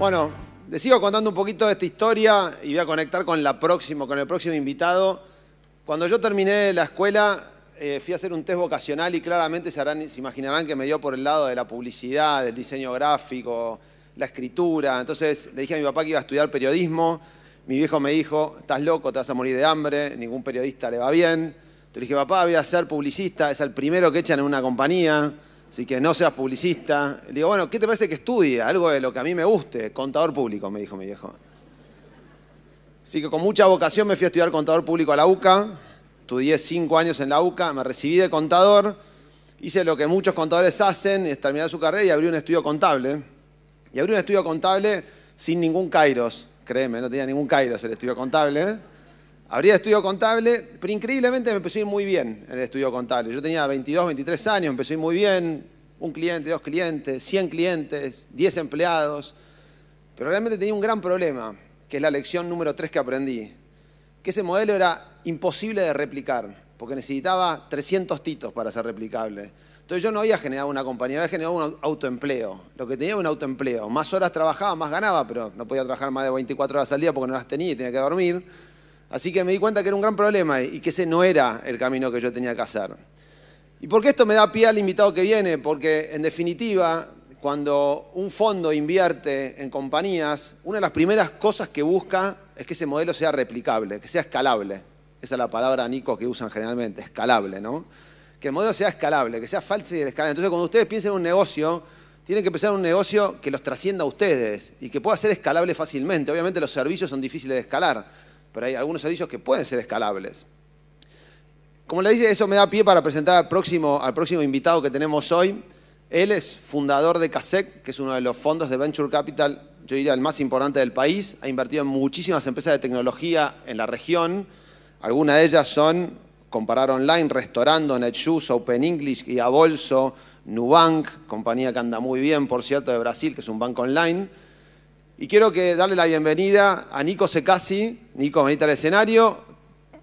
Bueno, les sigo contando un poquito de esta historia y voy a conectar con la con el próximo invitado. Cuando yo terminé la escuela, eh, fui a hacer un test vocacional y claramente se, harán, se imaginarán que me dio por el lado de la publicidad, del diseño gráfico, la escritura. Entonces le dije a mi papá que iba a estudiar periodismo. Mi viejo me dijo, estás loco, te vas a morir de hambre, ningún periodista le va bien. Entonces le dije, papá, voy a ser publicista, es el primero que echan en una compañía. Así que no seas publicista. Le digo, bueno, ¿qué te parece que estudie? Algo de lo que a mí me guste. Contador público, me dijo mi viejo. Así que con mucha vocación me fui a estudiar contador público a la UCA. Estudié cinco años en la UCA, me recibí de contador. Hice lo que muchos contadores hacen, es terminar su carrera y abrí un estudio contable. Y abrí un estudio contable sin ningún kairos, créeme, no tenía ningún kairos el estudio contable el estudio contable, pero increíblemente me empecé a ir muy bien en el estudio contable. Yo tenía 22, 23 años, empecé a ir muy bien, un cliente, dos clientes, 100 clientes, 10 empleados. Pero realmente tenía un gran problema, que es la lección número 3 que aprendí, que ese modelo era imposible de replicar, porque necesitaba 300 titos para ser replicable. Entonces yo no había generado una compañía, había generado un autoempleo. Lo que tenía era un autoempleo. Más horas trabajaba, más ganaba, pero no podía trabajar más de 24 horas al día porque no las tenía y tenía que dormir. Así que me di cuenta que era un gran problema y que ese no era el camino que yo tenía que hacer. ¿Y por qué esto me da pie al invitado que viene? Porque en definitiva, cuando un fondo invierte en compañías, una de las primeras cosas que busca es que ese modelo sea replicable, que sea escalable. Esa es la palabra, Nico, que usan generalmente, escalable, ¿no? Que el modelo sea escalable, que sea falso y escalable. Entonces, cuando ustedes piensen en un negocio, tienen que pensar en un negocio que los trascienda a ustedes y que pueda ser escalable fácilmente. Obviamente los servicios son difíciles de escalar pero hay algunos servicios que pueden ser escalables. Como le dije, eso me da pie para presentar al próximo, invitado que tenemos hoy. Él es fundador de CASEC, que es uno de los fondos de Venture Capital, yo diría el más importante del país. Ha invertido en muchísimas empresas de tecnología en la región. Algunas de ellas son Comparar Online, Restaurando, NetShoes, Open English, y Bolso, Nubank, compañía que anda muy bien, por cierto, de Brasil, que es un banco online. Y quiero que darle la bienvenida a Nico Secasi. Nico, venite al escenario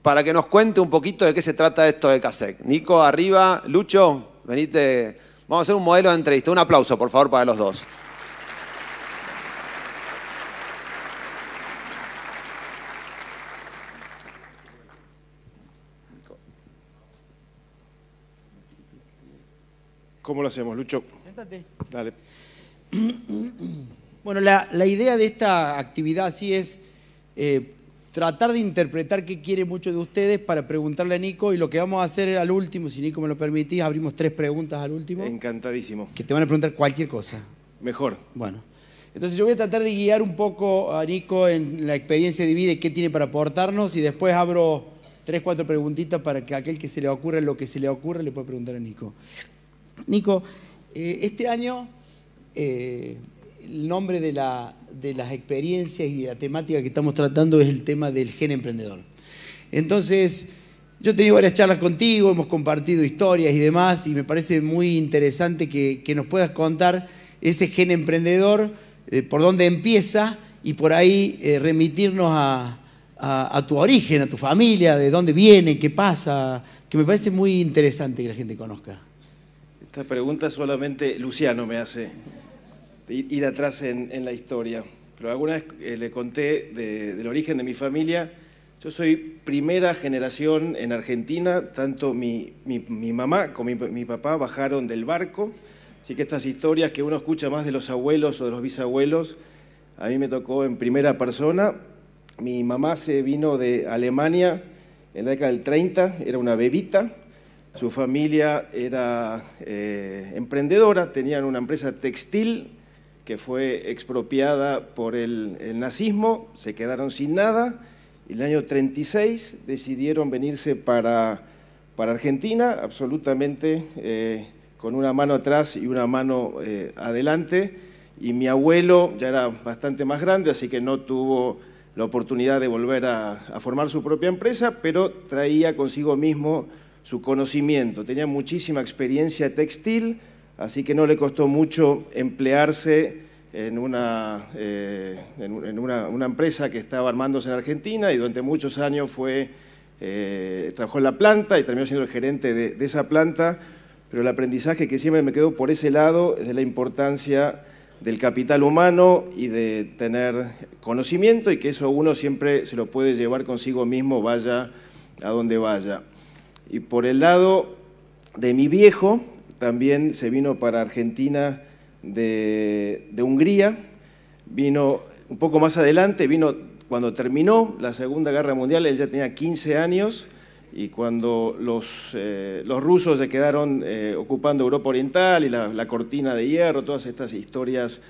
para que nos cuente un poquito de qué se trata esto de CASEC. Nico, arriba. Lucho, venite. Vamos a hacer un modelo de entrevista. Un aplauso, por favor, para los dos. ¿Cómo lo hacemos, Lucho? Siéntate. Dale. Bueno, la, idea de esta actividad sí es eh, tratar de interpretar qué quiere mucho de ustedes para preguntarle a Nico y lo que vamos a hacer al último, si Nico me lo permitís, abrimos tres preguntas al último. Encantadísimo. Que te van a preguntar cualquier cosa. Mejor. Bueno. Entonces yo voy a tratar de guiar un poco a Nico en la experiencia de vida y qué tiene para aportarnos y después abro tres, cuatro preguntitas para que aquel que se le ocurra lo que se le ocurra le pueda preguntar a Nico. Nico, eh, este año eh, el nombre de, la, de, las experiencias y de la temática que estamos tratando es el tema del gen emprendedor. Entonces, yo he tenido varias charlas contigo, hemos compartido historias y demás, y me parece muy interesante que, nos puedas contar ese gen emprendedor, eh, por dónde empieza y por ahí eh, remitirnos a, tu origen, a tu familia, de dónde viene, qué pasa, que me parece muy interesante que la gente conozca. Esta pregunta solamente Luciano me hace ir atrás en, la historia. Pero alguna vez eh, le conté del origen de mi familia. Yo soy primera generación en Argentina, tanto mi, mi, mamá como mi, papá bajaron del barco, así que estas historias que uno escucha más de los abuelos o de los bisabuelos, a mí me tocó en primera persona. Mi mamá se vino de Alemania en la década del 30, era una bebita, su familia era eh, emprendedora, tenían una empresa textil que fue expropiada por el, nazismo, se quedaron sin nada. y El año 36 decidieron venirse para, Argentina, absolutamente eh, con una mano atrás y una mano eh, adelante. Y mi abuelo ya era bastante más grande, así que no tuvo la oportunidad de volver a formar su propia empresa, pero traía consigo mismo su conocimiento. Tenía muchísima experiencia textil, Así que no le costó mucho emplearse en, una, eh, en una, empresa que estaba armándose en Argentina y durante muchos años fue, eh, trabajó en la planta y terminó siendo el gerente de, de, esa planta, pero el aprendizaje que siempre me quedó por ese lado es de la importancia del capital humano y de tener conocimiento y que eso uno siempre se lo puede llevar consigo mismo, vaya a donde vaya. Y por el lado de mi viejo, también se vino para Argentina de, Hungría, vino un poco más adelante, vino cuando terminó la Segunda Guerra Mundial, él ya tenía 15 años y cuando los, eh, rusos se quedaron eh, ocupando Europa Oriental y la, cortina de hierro, todas estas historias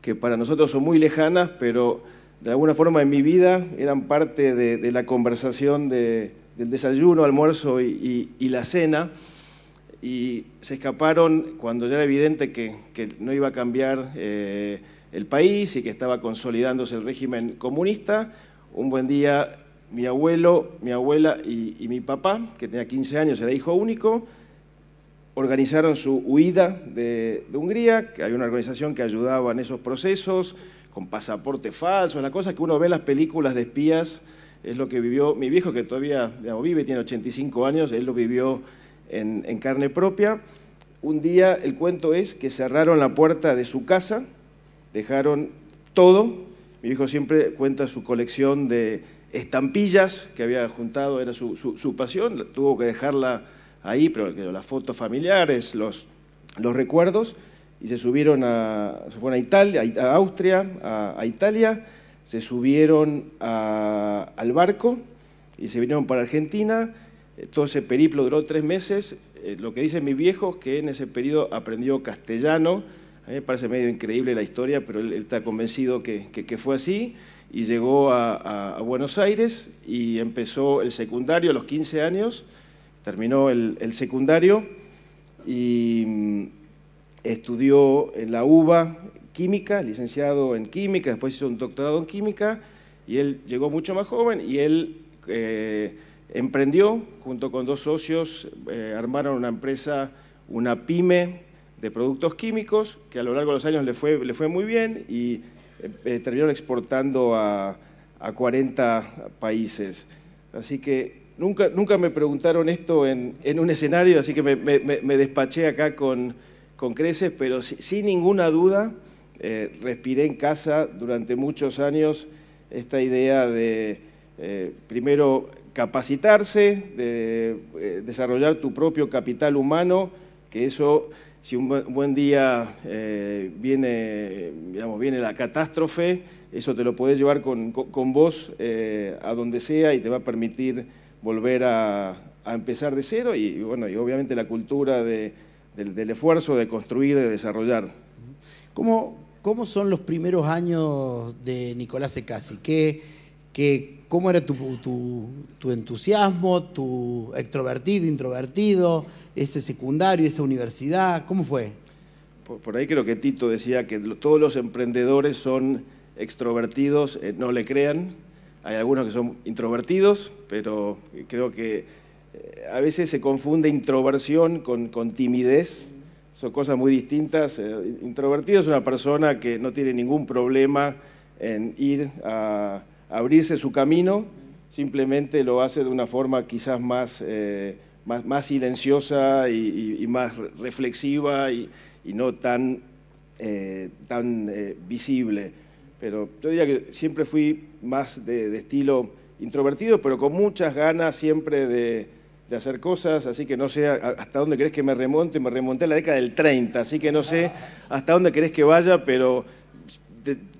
que para nosotros son muy lejanas, pero de alguna forma en mi vida eran parte de, la conversación del desayuno, almuerzo y la cena y se escaparon cuando ya era evidente que, no iba a cambiar eh, el país y que estaba consolidándose el régimen comunista. Un buen día mi abuelo, mi abuela y, mi papá, que tenía 15 años, era hijo único, organizaron su huida de, Hungría, que hay una organización que ayudaba en esos procesos, con pasaporte falso, la cosa que uno ve en las películas de espías, es lo que vivió mi viejo, que todavía vive, tiene 85 años, él lo vivió en, carne propia. Un día el cuento es que cerraron la puerta de su casa, dejaron todo. Mi hijo siempre cuenta su colección de estampillas que había juntado, era su, pasión, tuvo que dejarla ahí, pero las fotos familiares, los, recuerdos, y se subieron a, se fueron a Italia, a Austria, a, Italia, se subieron al barco y se vinieron para Argentina todo ese periplo duró tres meses. Eh, lo que dicen mis viejos que en ese periodo aprendió castellano. A mí me parece medio increíble la historia, pero él, está convencido que, fue así. Y llegó a, Buenos Aires y empezó el secundario a los 15 años. Terminó el, secundario y mm, estudió en la UBA química, licenciado en química, después hizo un doctorado en química y él llegó mucho más joven y él eh, Emprendió, junto con dos socios, eh, armaron una empresa, una pyme de productos químicos, que a lo largo de los años le fue, le fue muy bien y eh, eh, terminaron exportando a, 40 países. Así que nunca, nunca me preguntaron esto en, un escenario, así que me, despaché acá con, con, creces, pero sin ninguna duda respiré en casa durante muchos años esta idea de, primero, capacitarse, eh, desarrollar tu propio capital humano, que eso, si un buen día eh, viene, viene la catástrofe, eso te lo podés llevar con, vos eh, a donde sea y te va a permitir volver a, empezar de cero y, bueno, y obviamente la cultura del, esfuerzo de construir, de desarrollar. ¿Cómo, ¿Cómo son los primeros años de Nicolás Ecasi? ¿Qué, cómo era tu, entusiasmo, tu extrovertido, introvertido, ese secundario, esa universidad, ¿cómo fue? Por, ahí creo que Tito decía que todos los emprendedores son extrovertidos, eh, no le crean, hay algunos que son introvertidos, pero creo que eh, a veces se confunde introversión con, timidez, son cosas muy distintas. Eh, introvertido es una persona que no tiene ningún problema en ir a abrirse su camino, simplemente lo hace de una forma quizás más, eh, más, silenciosa y, más reflexiva y, no tan, eh, tan eh, visible. Pero yo diría que siempre fui más de, estilo introvertido, pero con muchas ganas siempre de, de hacer cosas, así que no sé hasta dónde crees que me remonte, me remonté a la década del 30, así que no sé ah. hasta dónde crees que vaya, pero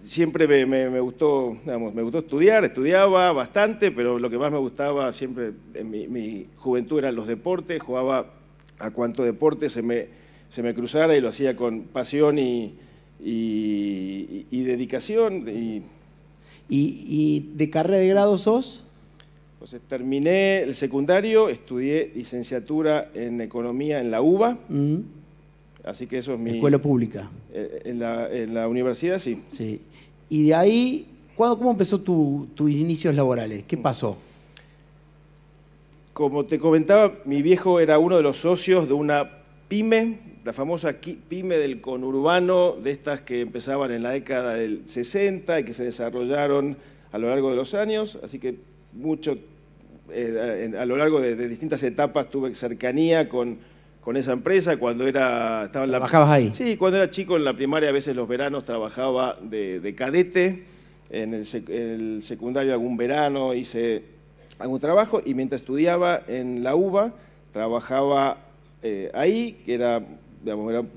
siempre me, gustó, me gustó estudiar, estudiaba bastante, pero lo que más me gustaba siempre en mi, juventud eran los deportes, jugaba a cuanto deporte se me, se me cruzara y lo hacía con pasión y, dedicación. Y, de carrera de grado sos? Entonces terminé el secundario, estudié licenciatura en economía en la UBA. Mm. Así que eso es mi... Escuela pública. Eh, eh, en la, universidad, sí. Sí. Y de ahí, ¿cómo empezó tus inicios laborales? ¿Qué pasó? Como te comentaba, mi viejo era uno de los socios de una pyme, la famosa pyme del conurbano, de estas que empezaban en la década del 60 y que se desarrollaron a lo largo de los años, así que mucho, eh, a lo largo de distintas etapas tuve cercanía con con esa empresa cuando era... Estaba ¿Trabajabas ahí? Sí, cuando era chico en la primaria, a veces los veranos trabajaba de, cadete, en el, secundario algún verano hice algún trabajo y mientras estudiaba en la UBA trabajaba eh, ahí, que era,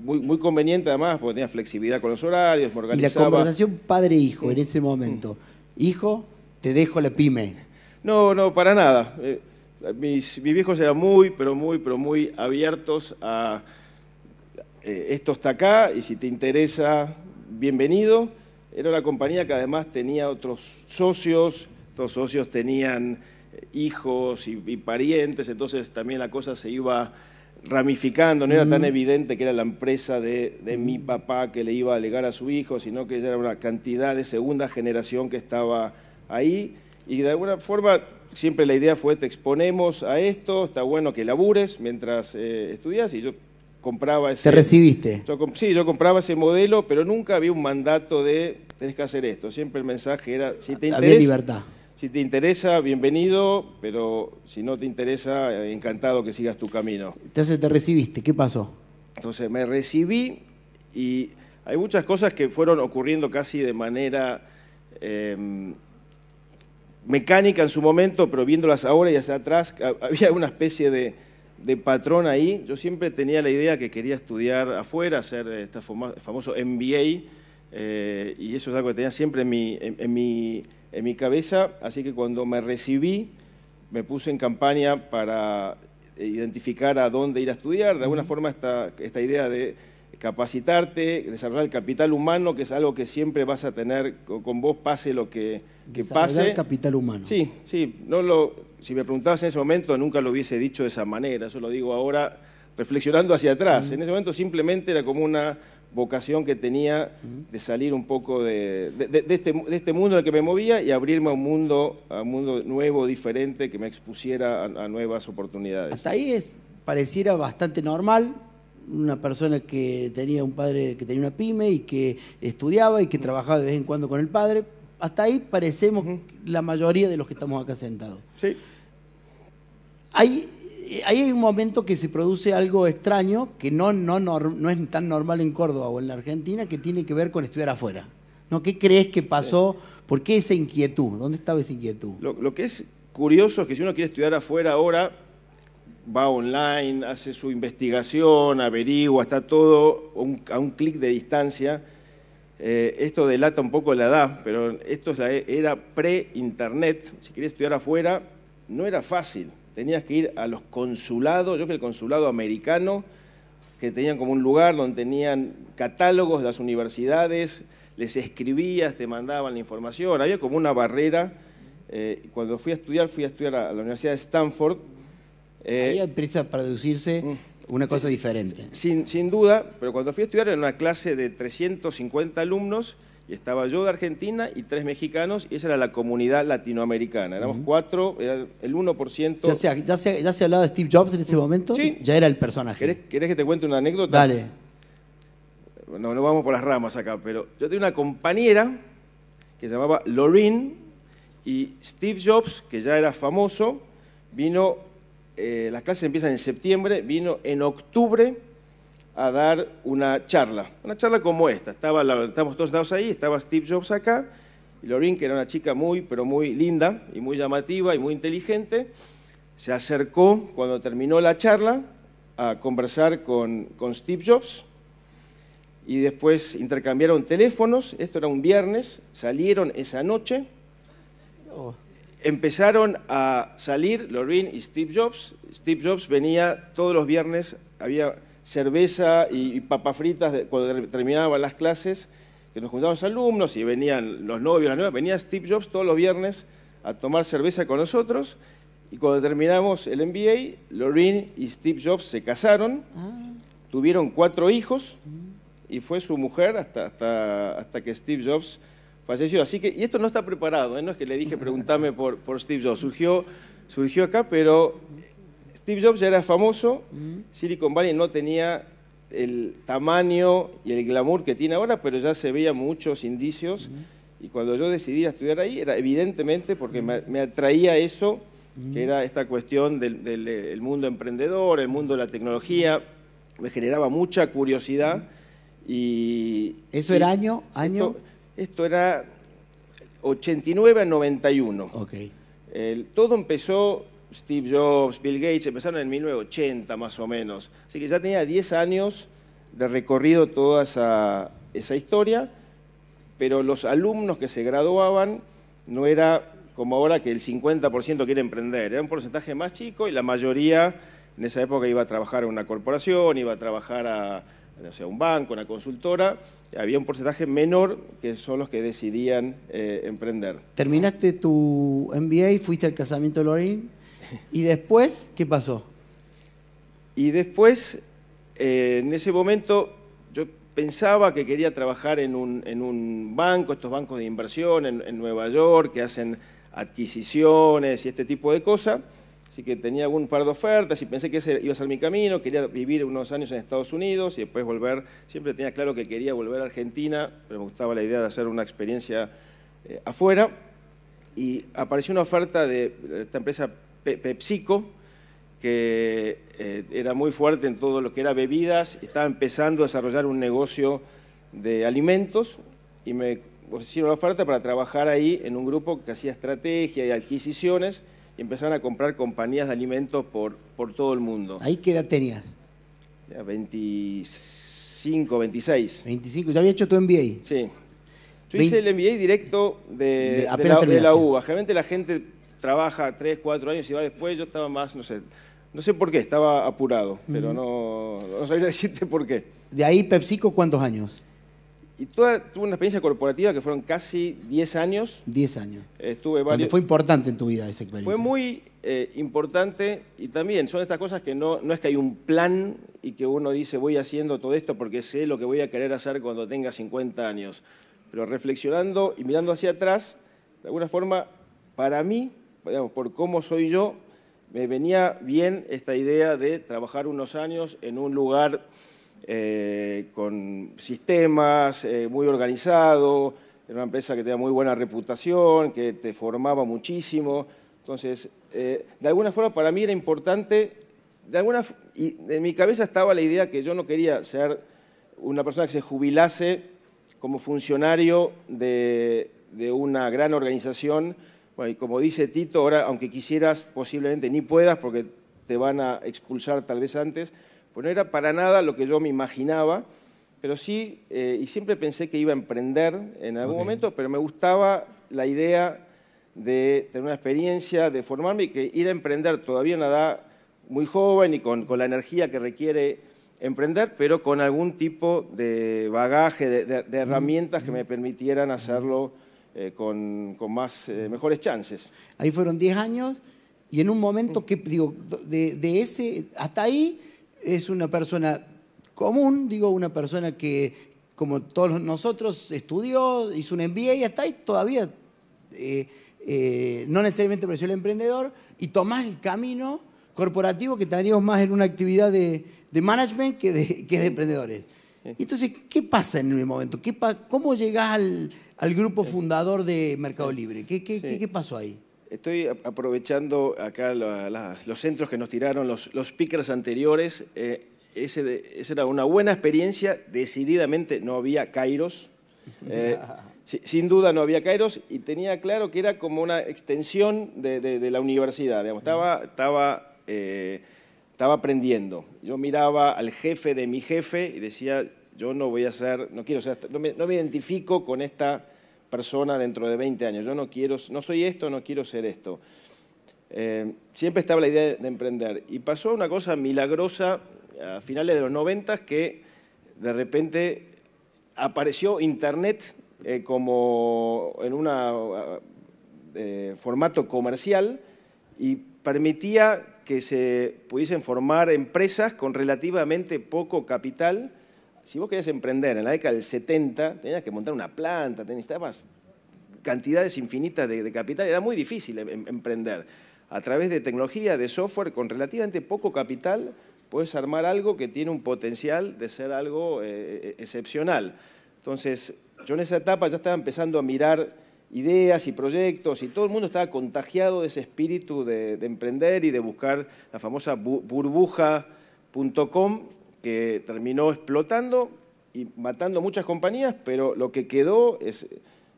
muy, muy, conveniente además porque tenía flexibilidad con los horarios, me organizaba. Y la conversación padre-hijo en ese momento, hijo, te dejo la pyme. No, no, para nada. Eh, mis, viejos eran muy, pero muy, pero muy abiertos a eh, esto está acá y si te interesa, bienvenido. Era una compañía que además tenía otros socios, estos socios tenían eh, hijos y, parientes, entonces también la cosa se iba ramificando, no era tan mm. evidente que era la empresa de, mi mm. papá que le iba a alegar a su hijo, sino que era una cantidad de segunda generación que estaba ahí y de alguna forma siempre la idea fue, te exponemos a esto, está bueno que labures mientras eh, estudias y yo compraba ese... ¿Te recibiste? sí, yo compraba ese modelo, pero nunca había un mandato de tenés que hacer esto. Siempre el mensaje era, si te interesa... Había libertad. Si te interesa, bienvenido, pero si no te interesa, eh, encantado que sigas tu camino. Entonces te recibiste, ¿qué pasó? Entonces me recibí y hay muchas cosas que fueron ocurriendo casi de manera... Em, mecánica en su momento, pero viéndolas ahora y hacia atrás, había una especie de, patrón ahí. Yo siempre tenía la idea que quería estudiar afuera, hacer este famoso MBA, eh, y eso es algo que tenía siempre en mi, cabeza. Así que cuando me recibí, me puse en campaña para identificar a dónde ir a estudiar. De alguna forma, esta idea de capacitarte, desarrollar el capital humano, que es algo que siempre vas a tener con vos, pase lo que que pase. capital humano. Sí, sí. No lo, si me preguntabas en ese momento, nunca lo hubiese dicho de esa manera. Eso lo digo ahora reflexionando hacia atrás. En ese momento simplemente era como una vocación que tenía de salir un poco este, de, este, mundo en el que me movía y abrirme a un mundo, a mundo nuevo, diferente, que me expusiera a, nuevas oportunidades. Hasta ahí pareciera bastante normal, una persona que tenía un padre que tenía una pyme y que estudiaba y que trabajaba de vez en cuando con el padre, hasta ahí parecemos la mayoría de los que estamos acá sentados. Sí. Hay, hay un momento que se produce algo extraño que no, es tan normal en Córdoba o en la Argentina, que tiene que ver con estudiar afuera. ¿Qué crees que pasó? ¿Por qué esa inquietud? ¿Dónde estaba esa inquietud? Lo, que es curioso es que si uno quiere estudiar afuera ahora, va online, hace su investigación, averigua, está todo a un clic de distancia eh, esto delata un poco la edad, pero esto e, era pre-internet. Si querías estudiar afuera, no era fácil. Tenías que ir a los consulados. Yo fui al consulado americano, que tenían como un lugar donde tenían catálogos de las universidades, les escribías, te mandaban la información. Había como una barrera. Eh, cuando fui a estudiar, fui a estudiar a la Universidad de Stanford. Eh, Ahí para deducirse? Mm. Una cosa diferente. Sin, duda, pero cuando fui a estudiar en una clase de 350 alumnos y estaba yo de Argentina y tres mexicanos, y esa era la comunidad latinoamericana. Éramos cuatro, el 1%. ¿Ya se, ya, se, hablaba de Steve Jobs en ese momento? Sí. Ya era el personaje. ¿Querés, que te cuente una anécdota? Dale. No, no vamos por las ramas acá, pero yo tenía una compañera que se llamaba Lorraine, y Steve Jobs, que ya era famoso, vino eh, las clases empiezan en septiembre, vino en octubre a dar una charla, una charla como esta. Estaba, estábamos todos dados ahí, estaba Steve Jobs acá, y Lorin, que era una chica muy, pero muy linda y muy llamativa y muy inteligente, se acercó cuando terminó la charla a conversar con, con Steve Jobs y después intercambiaron teléfonos, esto era un viernes, salieron esa noche. Oh empezaron a salir Lorraine y Steve Jobs. Steve Jobs venía todos los viernes, había cerveza y, papas fritas cuando terminaban las clases, que nos juntaban los alumnos y venían los novios, las novias. Venía Steve Jobs todos los viernes a tomar cerveza con nosotros y cuando terminamos el MBA, Lorraine y Steve Jobs se casaron, ah. tuvieron cuatro hijos y fue su mujer hasta, hasta, hasta que Steve Jobs falleció. Así que, y esto no está preparado, ¿eh? no es que le dije preguntame por, por Steve Jobs, surgió, surgió acá, pero Steve Jobs ya era famoso, mm. Silicon Valley no tenía el tamaño y el glamour que tiene ahora, pero ya se veían muchos indicios. Mm. Y cuando yo decidí estudiar ahí, era evidentemente porque me, atraía eso, mm. que era esta cuestión del, eh, mundo emprendedor, el mundo de la tecnología, me generaba mucha curiosidad. Y, ¿Eso era año? año? Esto era 89 a 91. todo empezó, Steve Jobs, Bill Gates, empezaron en 1980 más o menos. Así que ya tenía 10 años de recorrido toda esa, historia, pero los alumnos que se graduaban no era como ahora que el 50% quiere emprender, era un porcentaje más chico y la mayoría en esa época iba a trabajar en una corporación, iba a trabajar a, o sea un banco, una consultora, había un porcentaje menor que son los que decidían eh, emprender. Terminaste tu MBA, y fuiste al casamiento de Lorín, y después, ¿qué pasó? Y después, eh, en ese momento, yo pensaba que quería trabajar en un, en un banco, estos bancos de inversión en Nueva York, que hacen adquisiciones y este tipo de cosas. Así que tenía algún par de ofertas y pensé que ese iba a ser mi camino. Quería vivir unos años en Estados Unidos y después volver. Siempre tenía claro que quería volver a Argentina, pero me gustaba la idea de hacer una experiencia eh, afuera. Y apareció una oferta de esta empresa PepsiCo, que eh, era muy fuerte en todo lo que era bebidas. Estaba empezando a desarrollar un negocio de alimentos y me ofrecieron la oferta para trabajar ahí en un grupo que hacía estrategia y adquisiciones y empezaron a comprar compañías de alimentos por, por todo el mundo. ¿Ahí qué edad tenías? 25, 26. 25, ¿ya había hecho tu MBA? Sí. Yo hice el MBA directo de, la, UBA. Generalmente la gente trabaja 3, 4 años y va después. Yo estaba más, no sé, no sé por qué, estaba apurado, pero no, no decirte por qué. ¿De ahí PepsiCo cuántos años? Y toda, tuve una experiencia corporativa que fueron casi 10 años. 10 años. Estuve varios... fue importante en tu vida esa experiencia. Fue muy eh, importante y también son estas cosas que no, es que hay un plan y que uno dice voy haciendo todo esto porque sé lo que voy a querer hacer cuando tenga 50 años. Pero reflexionando y mirando hacia atrás, de alguna forma, para mí, por cómo soy yo, me venía bien esta idea de trabajar unos años en un lugar eh, con sistemas, eh, muy organizado, era una empresa que tenía muy buena reputación, que te formaba muchísimo. Entonces, eh, de alguna forma para mí era importante, de alguna, y en mi cabeza estaba la idea que yo no quería ser una persona que se jubilase como funcionario de, de una gran organización. y como dice Tito, ahora aunque quisieras, posiblemente ni puedas porque te van a expulsar tal vez antes, pues no era para nada lo que yo me imaginaba, pero sí, eh, y siempre pensé que iba a emprender en algún momento, pero me gustaba la idea de tener una experiencia, de formarme y que ir a emprender todavía en edad muy joven y con, la energía que requiere emprender, pero con algún tipo de bagaje, de, herramientas que me permitieran hacerlo eh, con, más, eh, mejores chances. Ahí fueron 10 años y en un momento mm. que, digo, de, de ese, hasta ahí es una persona común, digo, una persona que, como todos nosotros, estudió, hizo un MBA y hasta ahí todavía eh, eh, no necesariamente pareció el emprendedor, y tomás el camino corporativo que estaríamos más en una actividad de, management que de, que de emprendedores. entonces, ¿qué pasa en el momento? ¿Qué ¿Cómo llegás al, grupo fundador de Mercado Libre? ¿Qué, pasó ahí? Estoy aprovechando acá los centros que nos tiraron los, los speakers anteriores. Eh, esa era una buena experiencia, decididamente no había Kairos. Eh, sin duda no había Kairos y tenía claro que era como una extensión de, la universidad. estaba, eh, estaba, aprendiendo. Yo miraba al jefe de mi jefe y decía, yo no voy a ser, no quiero ser, no no me identifico con esta persona dentro de 20 años. Yo no quiero, no soy esto, no quiero ser esto. Eh, siempre estaba la idea de emprender. Y pasó una cosa milagrosa a finales de los 90 que de repente apareció Internet eh, como en un eh, formato comercial y permitía que se pudiesen formar empresas con relativamente poco capital si vos querías emprender en la década del 70, tenías que montar una planta, necesitabas cantidades infinitas de, capital, era muy difícil em, emprender. A través de tecnología, de software, con relativamente poco capital, puedes armar algo que tiene un potencial de ser algo eh, eh, excepcional. Entonces, yo en esa etapa ya estaba empezando a mirar ideas y proyectos y todo el mundo estaba contagiado de ese espíritu de, emprender y de buscar la famosa burbuja.com que terminó explotando y matando muchas compañías, pero lo que quedó es,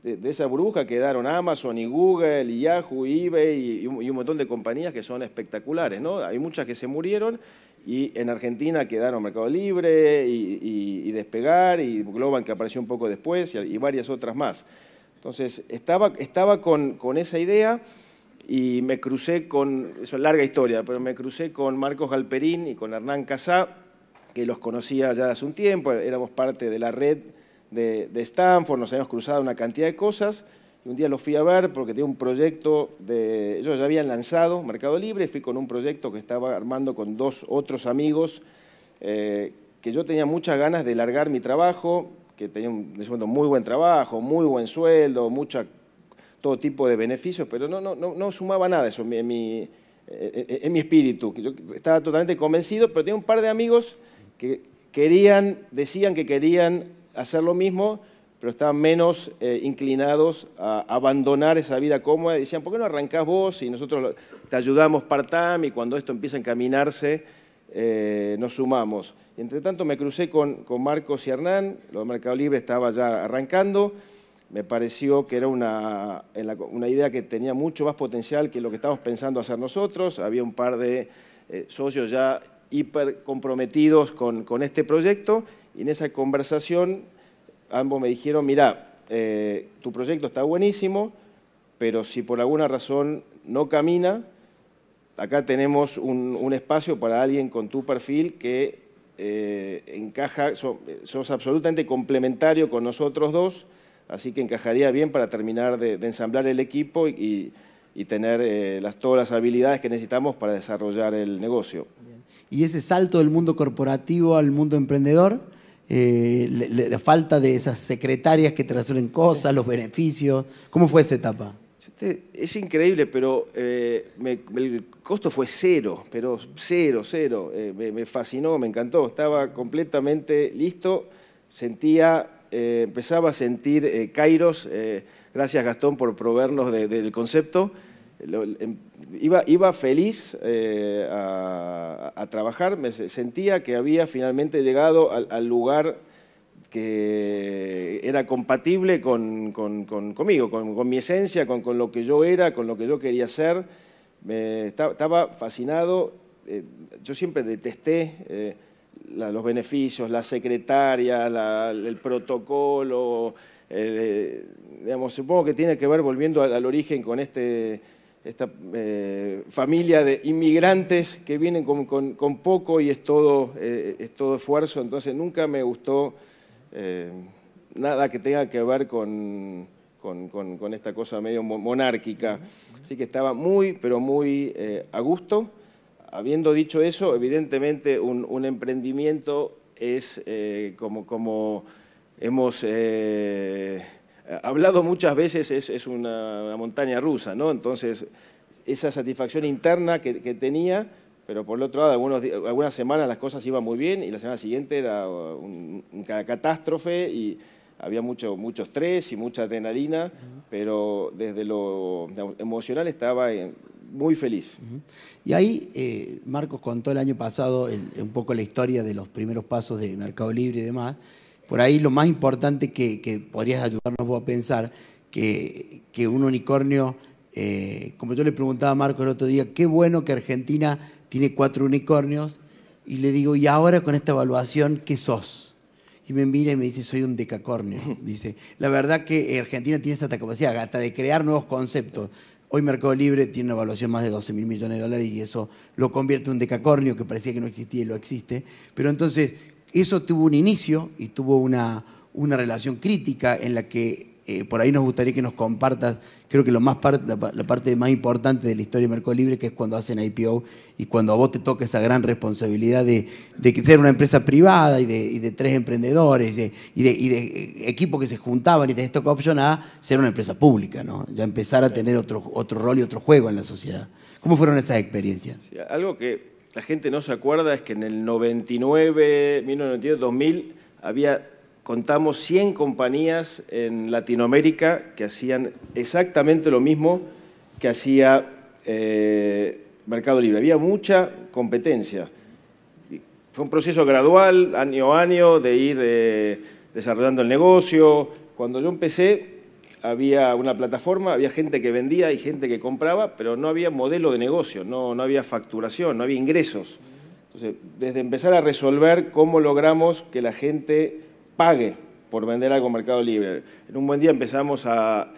de, esa bruja quedaron Amazon y Google y Yahoo, eBay y, un montón de compañías que son espectaculares, ¿no? Hay muchas que se murieron y en Argentina quedaron Mercado Libre y, Despegar y Globan que apareció un poco después y, varias otras más. Entonces, estaba, estaba con, con esa idea y me crucé con, es una larga historia, pero me crucé con Marcos Galperín y con Hernán Casá, los conocía ya hace un tiempo, éramos parte de la red de, Stanford, nos habíamos cruzado una cantidad de cosas, y un día los fui a ver porque tenía un proyecto de... Ellos ya habían lanzado Mercado Libre, fui con un proyecto que estaba armando con dos otros amigos, eh, que yo tenía muchas ganas de largar mi trabajo, que tenía un, muy buen trabajo, muy buen sueldo, mucha, todo tipo de beneficios, pero no, no, no, no sumaba nada eso en mi, eh, eh, en mi, espíritu. Yo estaba totalmente convencido, pero tenía un par de amigos que querían, decían que querían hacer lo mismo, pero estaban menos eh, inclinados a abandonar esa vida cómoda. decían, ¿por qué no arrancás vos y nosotros te ayudamos partam y cuando esto empieza a encaminarse eh, nos sumamos? entre tanto me crucé con, con Marcos y Hernán, lo de Mercado Libre estaba ya arrancando, me pareció que era una, una idea que tenía mucho más potencial que lo que estábamos pensando hacer nosotros, había un par de eh, socios ya hiper comprometidos con, este proyecto y en esa conversación ambos me dijeron, mira, eh, tu proyecto está buenísimo, pero si por alguna razón no camina, acá tenemos un, espacio para alguien con tu perfil que eh, encaja, sos, absolutamente complementario con nosotros dos, así que encajaría bien para terminar de, ensamblar el equipo y, tener eh, las, todas las habilidades que necesitamos para desarrollar el negocio y ese salto del mundo corporativo al mundo emprendedor, eh, la, falta de esas secretarias que traducen cosas, los beneficios. ¿Cómo fue esa etapa? Es increíble, pero eh, el costo fue cero, pero cero, cero. Eh, me, fascinó, me encantó. Estaba completamente listo, sentía, empezaba a sentir Kairos. gracias Gastón por proveernos del concepto. Em, iba, feliz eh, a, trabajar, me sentía que había finalmente llegado al, lugar que era compatible conmigo, con, mi esencia, con, lo que yo era, con lo que yo quería ser. estaba fascinado, eh, yo siempre detesté eh, los beneficios, la secretaria, el protocolo, digamos, supongo que tiene que ver, volviendo al origen, con este esta eh, familia de inmigrantes que vienen con, poco y es todo, eh, es todo esfuerzo, entonces nunca me gustó eh, nada que tenga que ver con, con, esta cosa medio monárquica. Así que estaba muy, pero muy a gusto. Habiendo dicho eso, evidentemente un, un emprendimiento es como, como hemos eh, hablado muchas veces, es, es una, montaña rusa, ¿no? Entonces, esa satisfacción interna que, tenía, pero por el otro lado, algunas semanas las cosas iban muy bien y la semana siguiente era una catástrofe y había mucho, mucho estrés y mucha adrenalina, pero desde lo emocional estaba eh, muy feliz. Y ahí eh, Marcos contó el año pasado un poco la historia de los primeros pasos de Mercado Libre y demás. Por ahí lo más importante que, podrías ayudarnos vos a pensar, que, un unicornio, eh, como yo le preguntaba a Marco el otro día, qué bueno que Argentina tiene cuatro unicornios, y le digo, ¿y ahora con esta evaluación qué sos? Y me mira y me dice, soy un decacornio. Dice, la verdad que eh, Argentina tiene esta capacidad hasta de crear nuevos conceptos. Hoy Mercado Libre tiene una evaluación más de 12 mil millones de dólares y eso lo convierte en un decacornio que parecía que no existía y lo existe. Pero entonces, eso tuvo un inicio y tuvo una, relación crítica en la que eh, por ahí nos gustaría que nos compartas, creo que lo más la, parte más importante de la historia de Mercado Libre, que es cuando hacen IPO y cuando a vos te toca esa gran responsabilidad de, ser una empresa privada y de, tres emprendedores y, de, eh, equipos que se juntaban y de Stock option a ser una empresa pública, ¿no? Ya empezar a tener otro, otro rol y otro juego en la sociedad. ¿Cómo fueron esas experiencias? algo que la gente no se acuerda es que en el 99, 1992, 2000, había, contamos 100 compañías en Latinoamérica que hacían exactamente lo mismo que hacía eh, Mercado Libre. Había mucha competencia. Fue un proceso gradual, año a año, de ir eh, desarrollando el negocio. Cuando yo empecé, había una plataforma, había gente que vendía y gente que compraba, pero no había modelo de negocio, no, había facturación, no había ingresos. Entonces, desde empezar a resolver cómo logramos que la gente pague por vender algo en Mercado Libre. En un buen día empezamos a,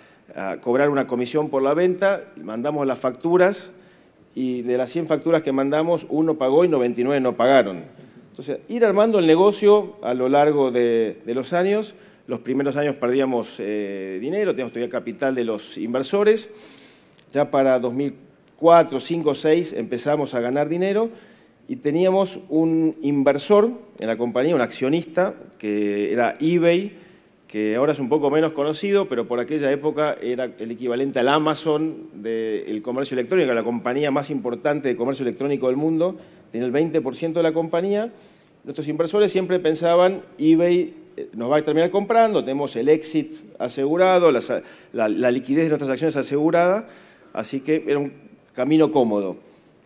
cobrar una comisión por la venta, mandamos las facturas y de las 100 facturas que mandamos, uno pagó y 99 no pagaron. Entonces, ir armando el negocio a lo largo de los años los primeros años perdíamos eh, dinero, teníamos todavía capital de los inversores. Ya para 2004, 2005, 6 empezamos a ganar dinero y teníamos un inversor en la compañía, un accionista, que era eBay, que ahora es un poco menos conocido, pero por aquella época era el equivalente al Amazon del comercio electrónico, la compañía más importante de comercio electrónico del mundo, tenía el 20% de la compañía. Nuestros inversores siempre pensaban eBay eh, nos va a terminar comprando, tenemos el exit asegurado, la, liquidez de nuestras acciones asegurada, así que era un camino cómodo.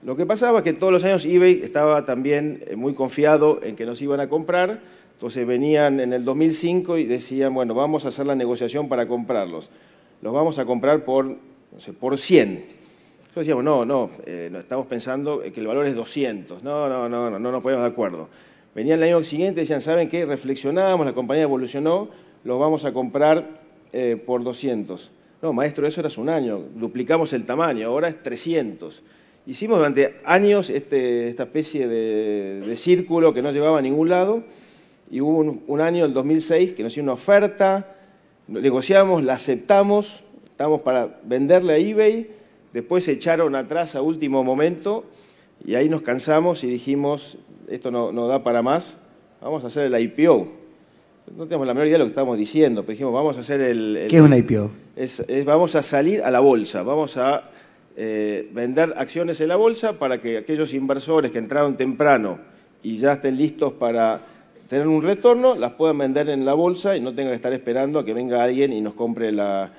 Lo que pasaba es que todos los años eBay estaba también eh, muy confiado en que nos iban a comprar, entonces venían en el 2005 y decían, bueno, vamos a hacer la negociación para comprarlos, los vamos a comprar por, por 100. Entonces decíamos, no, eh, no, estamos pensando que el valor es 200. No, no, no, no, no no podemos de acuerdo. Venían el año siguiente y decían, ¿saben qué? Reflexionábamos, la compañía evolucionó, los vamos a comprar eh, por 200. No, maestro, eso era hace un año, duplicamos el tamaño, ahora es 300. Hicimos durante años este, esta especie de, círculo que no llevaba a ningún lado y hubo un, año, el 2006, que nos hizo una oferta, negociamos, la aceptamos, estábamos para venderle a eBay, después se echaron atrás a último momento y ahí nos cansamos y dijimos, esto no, da para más, vamos a hacer el IPO. No tenemos la menor idea de lo que estábamos diciendo, pero dijimos, vamos a hacer el... ¿Qué es un IPO? vamos a salir a la bolsa, vamos a eh, vender acciones en la bolsa para que aquellos inversores que entraron temprano y ya estén listos para tener un retorno, las puedan vender en la bolsa y no tengan que estar esperando a que venga alguien y nos compre la,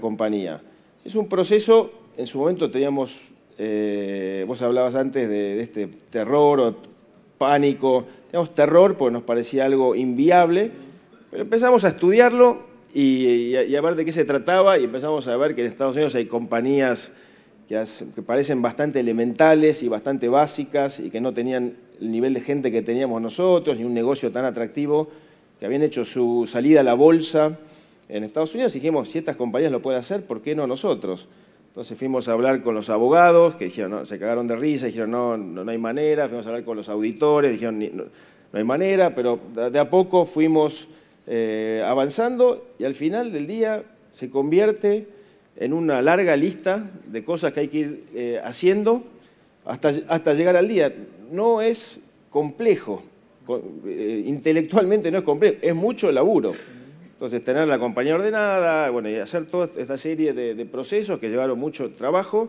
compañía. Es un proceso, en su momento teníamos, eh, vos hablabas antes de, de, este terror o pánico, teníamos terror porque nos parecía algo inviable, pero empezamos a estudiarlo y, a, ver de qué se trataba y empezamos a ver que en Estados Unidos hay compañías que, parecen bastante elementales y bastante básicas y que no tenían el nivel de gente que teníamos nosotros ni un negocio tan atractivo, que habían hecho su salida a la bolsa en Estados Unidos dijimos, si estas compañías lo pueden hacer, ¿por qué no nosotros? Entonces fuimos a hablar con los abogados, que dijeron, no, se cagaron de risa, dijeron, no, no, hay manera, fuimos a hablar con los auditores, dijeron, no, hay manera, pero de a poco fuimos eh, avanzando y al final del día se convierte en una larga lista de cosas que hay que ir eh, haciendo hasta, hasta llegar al día. No es complejo, eh, intelectualmente no es complejo, es mucho laburo. Entonces, tener la compañía ordenada, bueno, y hacer toda esta serie de, procesos que llevaron mucho trabajo,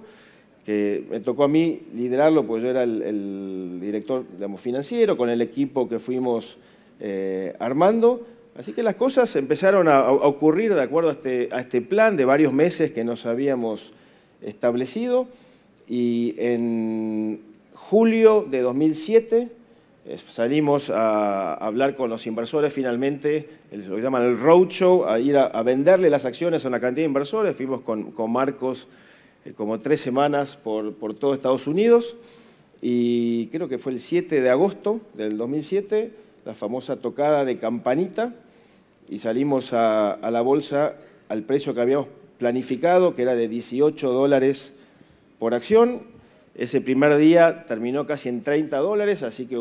que me tocó a mí liderarlo, pues yo era el, director digamos, financiero, con el equipo que fuimos eh, armando. Así que las cosas empezaron a, ocurrir de acuerdo este, a este, plan de varios meses que nos habíamos establecido. Y en julio de 2007 salimos a hablar con los inversores finalmente, lo llaman el roadshow, a ir a, venderle las acciones a una cantidad de inversores. Fuimos con, Marcos eh, como tres semanas por, por, todo Estados Unidos y creo que fue el 7 de agosto del 2007, la famosa tocada de campanita y salimos a, a la bolsa al precio que habíamos planificado, que era de 18 dólares por acción ese primer día terminó casi en 30 dólares, así que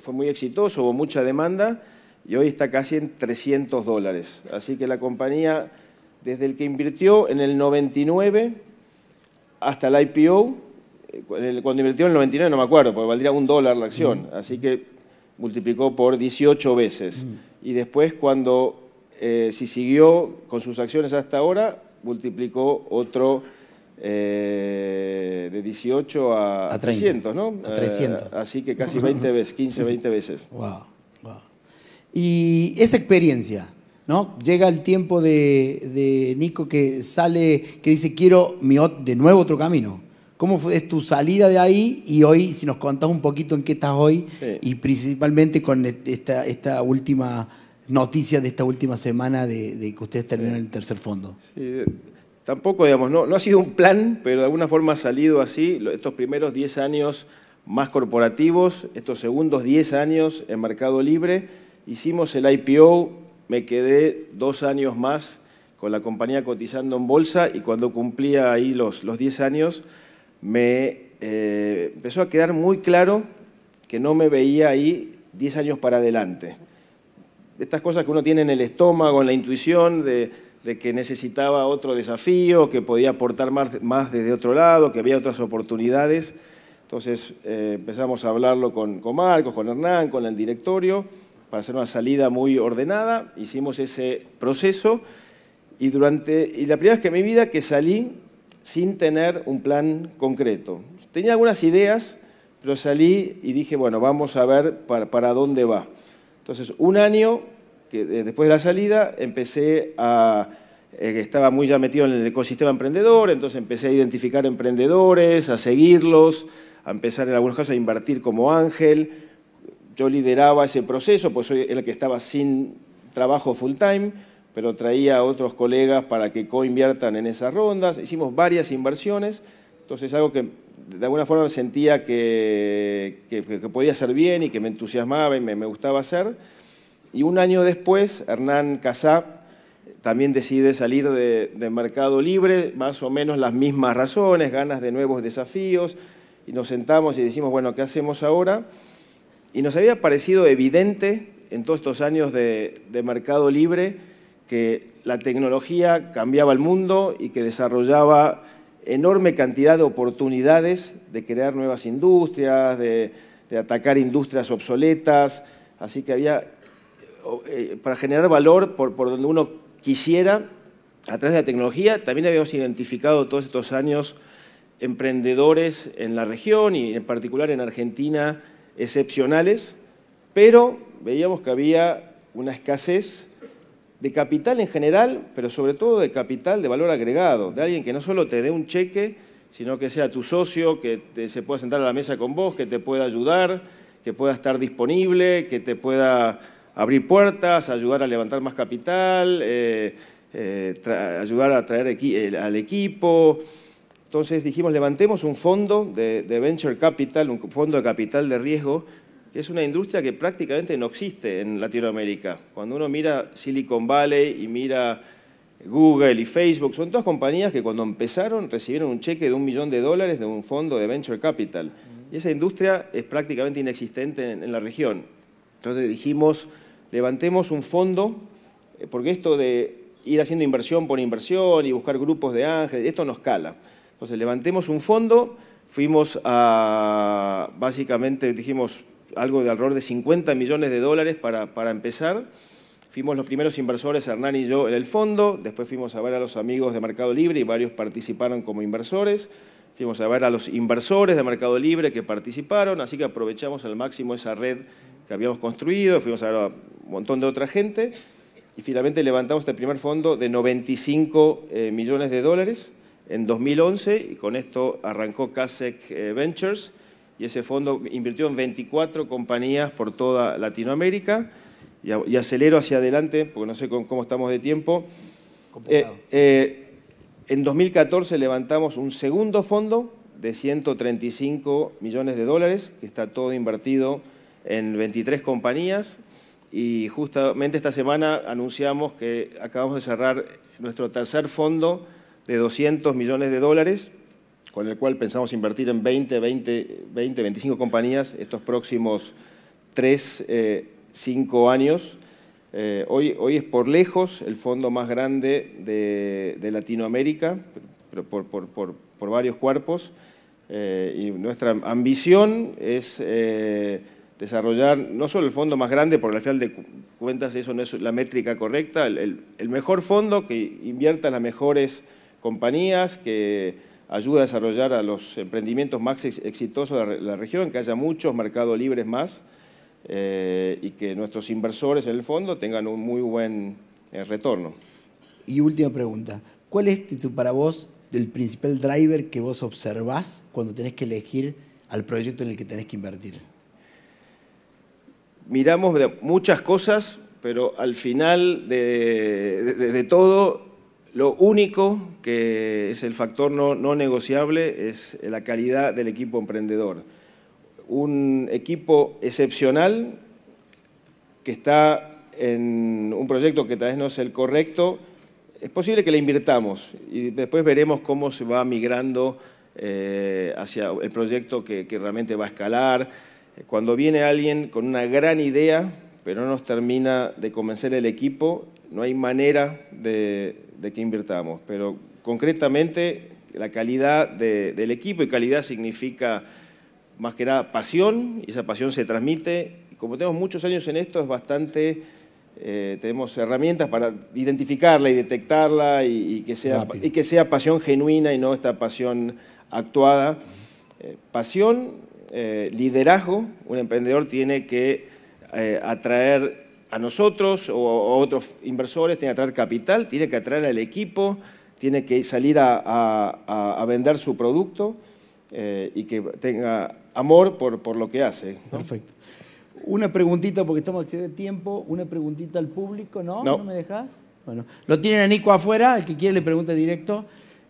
fue muy exitoso, hubo mucha demanda y hoy está casi en 300 dólares. Así que la compañía, desde el que invirtió en el 99 hasta el IPO, eh, cuando invirtió en el 99 no me acuerdo, porque valdría un dólar la acción, mm. así que multiplicó por 18 veces. Mm. Y después cuando, eh, se siguió con sus acciones hasta ahora, multiplicó otro eh, de 18 a, 300, ¿no? A 300. Eh, así que casi 20 veces, 15, 20 veces. Wow, Y esa experiencia, ¿no? Llega el tiempo de, Nico que sale, que dice, quiero mi, de nuevo otro camino. ¿Cómo fue tu salida de ahí? Y hoy, si nos contás un poquito en qué estás hoy y principalmente con esta, esta última noticia de esta última semana de, que ustedes terminaron el tercer fondo. Sí, tampoco, digamos, no, ha sido un plan, pero de alguna forma ha salido así estos primeros 10 años más corporativos, estos segundos 10 años en Mercado Libre. Hicimos el IPO, me quedé dos años más con la compañía cotizando en bolsa y cuando cumplía ahí los, los 10 años me eh, empezó a quedar muy claro que no me veía ahí 10 años para adelante. Estas cosas que uno tiene en el estómago, en la intuición, de de que necesitaba otro desafío, que podía aportar más, más desde otro lado, que había otras oportunidades. Entonces eh, empezamos a hablarlo con, con Marcos, con Hernán, con el directorio, para hacer una salida muy ordenada. Hicimos ese proceso y, durante, y la primera vez que en mi vida que salí sin tener un plan concreto. Tenía algunas ideas, pero salí y dije, bueno, vamos a ver para, para dónde va. Entonces, un año eh, después de la salida empecé a, eh, estaba muy ya metido en el ecosistema emprendedor, entonces empecé a identificar emprendedores, a seguirlos, a empezar en algunos casos a invertir como ángel. Yo lideraba ese proceso, pues soy el que estaba sin trabajo full time, pero traía a otros colegas para que coinviertan en esas rondas. Hicimos varias inversiones, entonces algo que de alguna forma sentía que, podía ser bien y que me entusiasmaba y me gustaba hacer. Y un año después, Hernán Casá también decide salir de, Mercado Libre, más o menos las mismas razones, ganas de nuevos desafíos, y nos sentamos y decimos, bueno, ¿qué hacemos ahora? Y nos había parecido evidente en todos estos años de, Mercado Libre que la tecnología cambiaba el mundo y que desarrollaba enorme cantidad de oportunidades de crear nuevas industrias, de, de atacar industrias obsoletas, así que había eh, para generar valor por, donde uno quisiera a través de la tecnología. También habíamos identificado todos estos años emprendedores en la región y en particular en Argentina excepcionales, pero veíamos que había una escasez de capital en general, pero sobre todo de capital de valor agregado, de alguien que no solo te dé un cheque, sino que sea tu socio, que se pueda sentar a la mesa con vos, que te pueda ayudar, que pueda estar disponible, que te pueda abrir puertas, ayudar a levantar más capital, eh, eh, ayudar a traer eh, al equipo. Entonces dijimos, levantemos un fondo de, venture capital, un fondo de capital de riesgo, que es una industria que prácticamente no existe en Latinoamérica. Cuando uno mira Silicon Valley y mira Google y Facebook, son dos compañías que cuando empezaron recibieron un cheque de un millón de dólares de un fondo de venture capital. Y esa industria es prácticamente inexistente en la región. Entonces dijimos, levantemos un fondo, eh, porque esto de ir haciendo inversión por inversión y buscar grupos de ángeles, esto nos cala. Entonces levantemos un fondo, fuimos a, básicamente dijimos algo de alrededor de 50 millones de dólares para, empezar. Fuimos los primeros inversores, Hernán y yo, en el fondo. Después fuimos a ver a los amigos de Mercado Libre y varios participaron como inversores. Fuimos a ver a los inversores de Mercado Libre que participaron, así que aprovechamos al máximo esa red que habíamos construido, fuimos a hablar a un montón de otra gente y finalmente levantamos el este primer fondo de 95 eh, millones de dólares en 2011 y con esto arrancó Casec eh, Ventures y ese fondo invirtió en 24 compañías por toda Latinoamérica y, acelero hacia adelante porque no sé con, cómo estamos de tiempo. Eh, en 2014 levantamos un segundo fondo de 135 millones de dólares que está todo invertido en 23 compañías y justamente esta semana anunciamos que acabamos de cerrar nuestro tercer fondo de 200 millones de dólares, con el cual pensamos invertir en 20, 20, 20 25 compañías estos próximos 3, 5 eh, años. Eh, hoy, hoy, es por lejos el fondo más grande de, Latinoamérica, pero por, por, por, por varios cuerpos. Eh, y nuestra ambición es desarrollar no solo el fondo más grande, porque al final de cuentas eso no es la métrica correcta, el, mejor fondo que invierta en las mejores compañías, que ayude a desarrollar a los emprendimientos más exitosos de la, región, que haya muchos mercados libres más eh, y que nuestros inversores en el fondo tengan un muy buen eh, retorno. Y última pregunta, ¿cuál es para vos el principal driver que vos observás cuando tenés que elegir al proyecto en el que tenés que invertir? miramos muchas cosas, pero al final de, todo, lo único que es el factor no, negociable es la calidad del equipo emprendedor. Un equipo excepcional que está en un proyecto que tal vez no es el correcto, es posible que le invirtamos y después veremos cómo se va migrando eh, hacia el proyecto que realmente va a escalar cuando viene alguien con una gran idea, pero no nos termina de convencer el equipo, no hay manera de, que invirtamos. Pero concretamente, la calidad del equipo y calidad significa más que nada pasión, y esa pasión se transmite. Como tenemos muchos años en esto, es bastante... Eh, tenemos herramientas para identificarla y detectarla y, que sea, y que sea pasión genuina y no esta pasión actuada. Eh, pasión eh, liderazgo, un emprendedor tiene que eh, atraer a nosotros o a otros inversores, tiene que atraer capital, tiene que atraer al equipo, tiene que salir a, vender su producto eh, y que tenga amor por, lo que hace. Perfecto. Una preguntita, porque estamos excediendo de tiempo, una preguntita al público, ¿no? ¿no? me dejas? Bueno, lo tienen a Nico afuera, el que quiere le pregunta directo.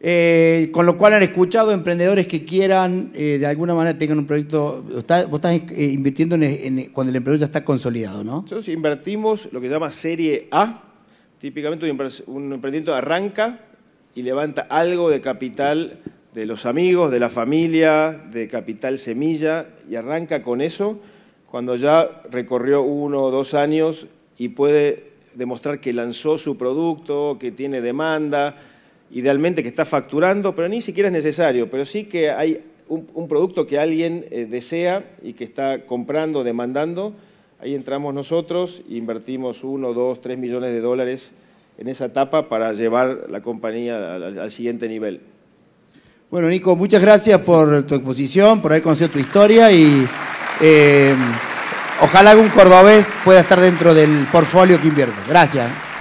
Eh, con lo cual han escuchado emprendedores que quieran, eh, de alguna manera tengan un proyecto, vos estás eh, invirtiendo cuando el emprendedor ya está consolidado, ¿no? Nosotros invertimos lo que se llama serie A, típicamente un emprendimiento arranca y levanta algo de capital de los amigos, de la familia, de capital semilla, y arranca con eso cuando ya recorrió uno o dos años y puede demostrar que lanzó su producto, que tiene demanda, idealmente que está facturando, pero ni siquiera es necesario, pero sí que hay un, producto que alguien eh, desea y que está comprando, demandando, ahí entramos nosotros, invertimos uno, dos, tres millones de dólares en esa etapa para llevar la compañía al, siguiente nivel. Bueno, Nico, muchas gracias por tu exposición, por haber conocido tu historia y eh, ojalá algún cordobés pueda estar dentro del portfolio que invierte. Gracias.